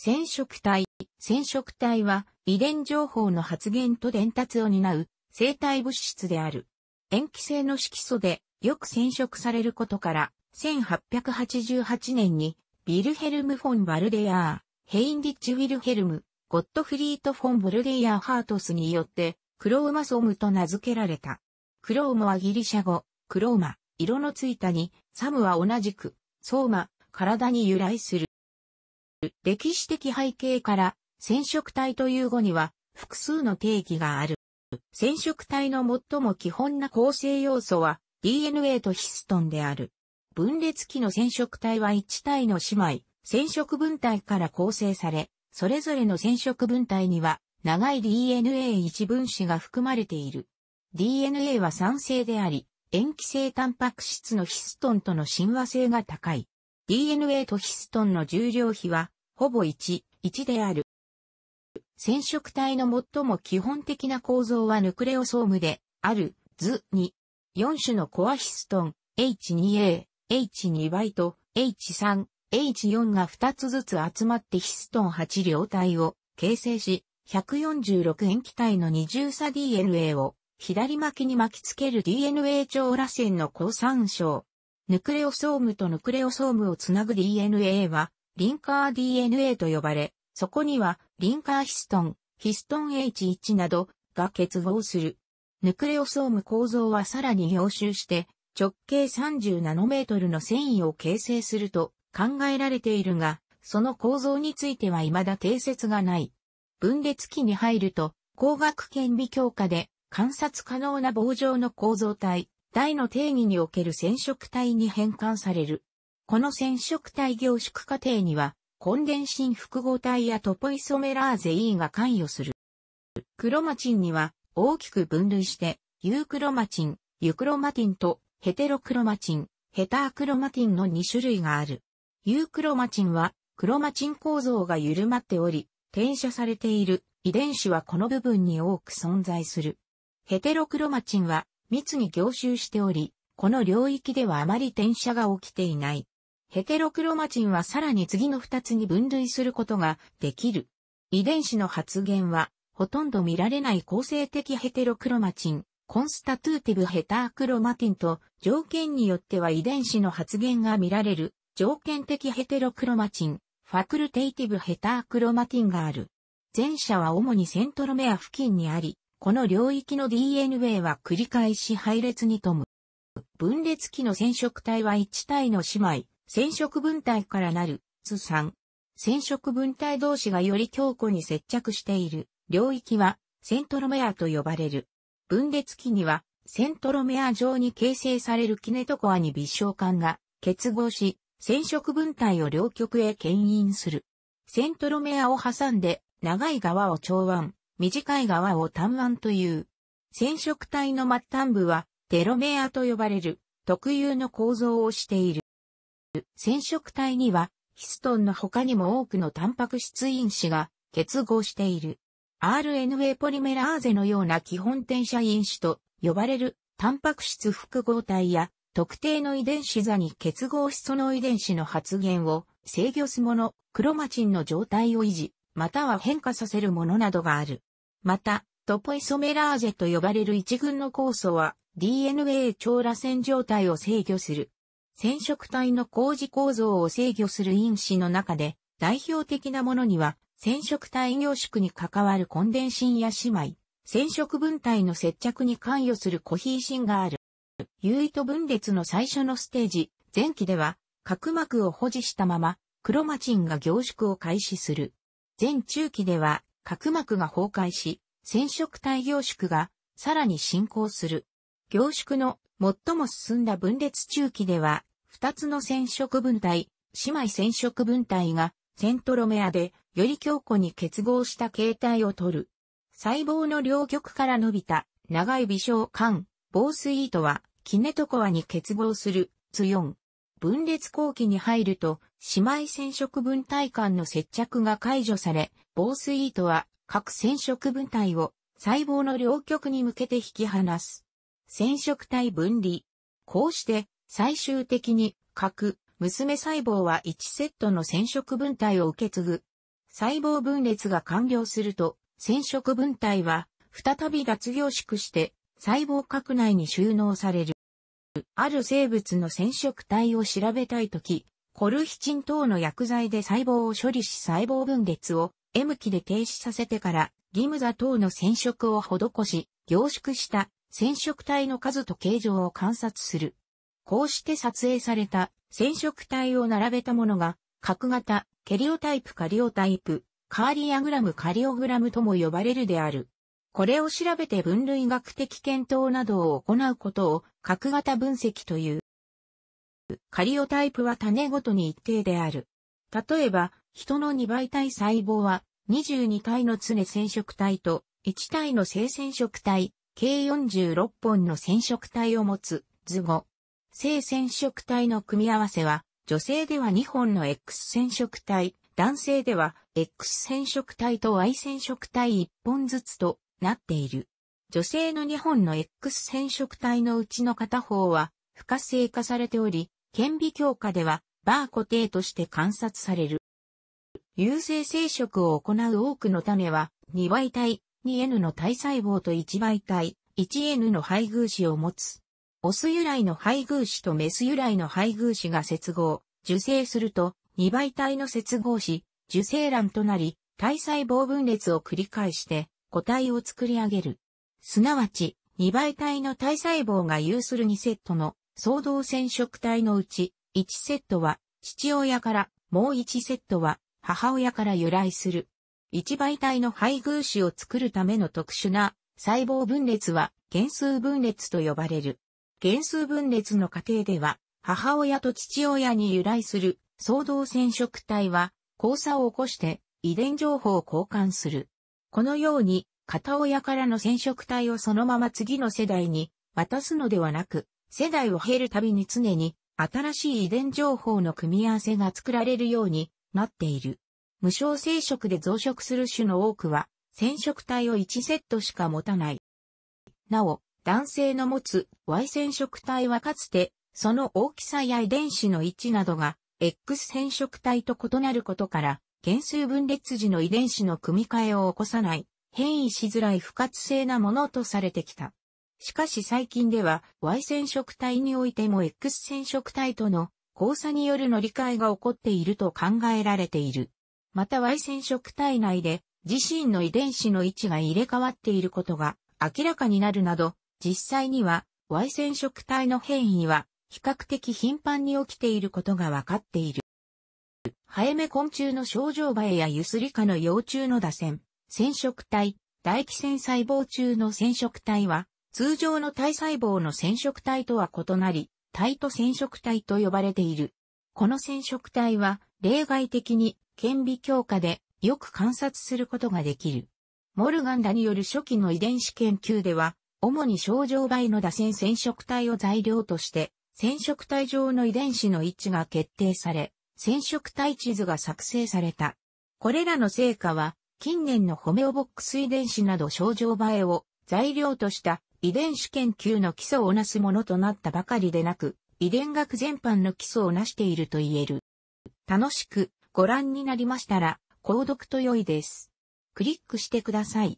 染色体。染色体は遺伝情報の発現と伝達を担う生体物質である。塩基性の色素でよく染色されることから、1888年にビルヘルム・フォン・バルデヤー、ヘインディッチ・ウィルヘルム、ゴットフリート・フォン・ボルデヤー・ハートスによってクローマソムと名付けられた。クロームはギリシャ語、クローマ、色のついたに、サムは同じく、ソーマ、体に由来する。歴史的背景から染色体という語には複数の定義がある。染色体の最も基本な構成要素は DNA とヒストンである。分裂期の染色体は1体の姉妹、染色分体から構成され、それぞれの染色分体には長い DNA1 分子が含まれている。DNA は酸性であり、塩基性タンパク質のヒストンとの親和性が高い。DNA とヒストンの重量比は、ほぼ1、1である。染色体の最も基本的な構造はヌクレオソームで、ある、図に、4種のコアヒストン、H2A、H2 倍と、H3、H4 が2つずつ集まってヒストン8両体を形成し、146塩基体の二重差 DNA を左巻きに巻きつける DNA 超螺旋の交参照。ヌクレオソームとヌクレオソームをつなぐ DNA は、リンカー DNA と呼ばれ、そこには、リンカーヒストン、ヒストン H1 などが結合する。ヌクレオソーム構造はさらに凝集して、直径30ナノメートルの繊維を形成すると考えられているが、その構造については未だ定説がない。分裂期に入ると、光学顕微鏡下で観察可能な棒状の構造体、大の定義における染色体に変換される。この染色体凝縮過程には、コンデンシン複合体やトポイソメラーゼ E が関与する。クロマチンには大きく分類して、ユークロマチン、ユクロマティンとヘテロクロマチン、ヘタークロマティンの2種類がある。ユークロマチンは、クロマチン構造が緩まっており、転写されている遺伝子はこの部分に多く存在する。ヘテロクロマチンは、密に凝集しており、この領域ではあまり転写が起きていない。ヘテロクロマチンはさらに次の2つに分類することができる。遺伝子の発現は、ほとんど見られない構成的ヘテロクロマチン、コンスタトゥーティブヘタークロマティンと、条件によっては遺伝子の発現が見られる、条件的ヘテロクロマチン、ファクルテイティブヘタークロマティンがある。前者は主にセントロメア付近にあり、この領域の DNA は繰り返し配列に富む。分裂期の染色体は1体の姉妹、染色分体からなる、図産。染色分体同士がより強固に接着している、領域は、セントロメアと呼ばれる。分裂期には、セントロメア上に形成されるキネトコアに微小管が結合し、染色分体を両極へ牽引する。セントロメアを挟んで長い側を長腕、短い側を単腕という。染色体の末端部はテロメアと呼ばれる特有の構造をしている。染色体にはヒストンの他にも多くのタンパク質因子が結合している。RNA ポリメラーゼのような基本転写因子と呼ばれるタンパク質複合体や特定の遺伝子座に結合しその遺伝子の発現を制御すもの、クロマチンの状態を維持、または変化させるものなどがある。また、トポイソメラーゼと呼ばれる一群の酵素は DNA 超螺旋状態を制御する。染色体の工事構造を制御する因子の中で代表的なものには染色体凝縮に関わるコンデンシンや姉妹、染色分体の接着に関与するコヒーシンがある。有と分裂の最初のステージ、前期では角膜を保持したままクロマチンが凝縮を開始する。前中期では角膜が崩壊し、染色体凝縮がさらに進行する。凝縮の最も進んだ分裂中期では、二つの染色分体、姉妹染色分体がセントロメアでより強固に結合した形態をとる。細胞の両極から伸びた長い微小管、防水糸はキネトコアに結合する、ツヨン。分裂後期に入ると、姉妹染色分体間の接着が解除され、防水糸は各染色分体を細胞の両極に向けて引き離す。染色体分離。こうして、最終的に各娘細胞は1セットの染色分体を受け継ぐ。細胞分裂が完了すると、染色分体は再び脱凝縮して細胞核内に収納される。ある生物の染色体を調べたいとき、コルヒチン等の薬剤で細胞を処理し細胞分裂を M 期で停止させてからギムザ等の染色を施し、凝縮した染色体の数と形状を観察する。こうして撮影された染色体を並べたものが、角型、ケリオタイプカリオタイプ、カーリアグラムカリオグラムとも呼ばれるである。これを調べて分類学的検討などを行うことを角型分析という。カリオタイプは種ごとに一定である。例えば、人の2倍体細胞は22体の常染色体と1体の性染色体、計46本の染色体を持つ図語。性染色体の組み合わせは、女性では2本の X 染色体、男性では X 染色体と Y 染色体1本ずつとなっている。女性の2本の X 染色体のうちの片方は不活性化されており、顕微鏡下ではバー固定として観察される。有性生殖を行う多くの種は2倍体、2N の体細胞と1倍体、1N の配偶子を持つ。オス由来の配偶子とメス由来の配偶子が接合、受精すると2倍体の接合子、受精卵となり、体細胞分裂を繰り返して、個体を作り上げる。すなわち、二倍体の体細胞が有する2セットの相同染色体のうち、1セットは父親から、もう1セットは母親から由来する。1倍体の配偶子を作るための特殊な細胞分裂は減数分裂と呼ばれる。減数分裂の過程では、母親と父親に由来する相同染色体は交差を起こして遺伝情報を交換する。このように、片親からの染色体をそのまま次の世代に渡すのではなく、世代を経るたびに常に新しい遺伝情報の組み合わせが作られるようになっている。無償生殖で増殖する種の多くは、染色体を1セットしか持たない。なお、男性の持つ Y 染色体はかつて、その大きさや遺伝子の位置などが X 染色体と異なることから、減数分裂時の遺伝子の組み替えを起こさない、変異しづらい不活性なものとされてきた。しかし最近では Y 染色体においても X 染色体との交差による乗り換えが起こっていると考えられている。また Y 染色体内で自身の遺伝子の位置が入れ替わっていることが明らかになるなど、実際には Y 染色体の変異は比較的頻繁に起きていることがわかっている。ハエメ昆虫の症状バエやユスリカの幼虫の打線、染色体、唾液腺細胞中の染色体は、通常の体細胞の染色体とは異なり、体と染色体と呼ばれている。この染色体は、例外的に、顕微鏡下で、よく観察することができる。モルガンダによる初期の遺伝子研究では、主に症状倍の打線染色体を材料として、染色体上の遺伝子の位置が決定され、染色体地図が作成された。これらの成果は、近年のホメオボックス遺伝子など症状映えを材料とした遺伝子研究の基礎をなすものとなったばかりでなく、遺伝学全般の基礎をなしていると言える。楽しくご覧になりましたら、購読と良いです。クリックしてください。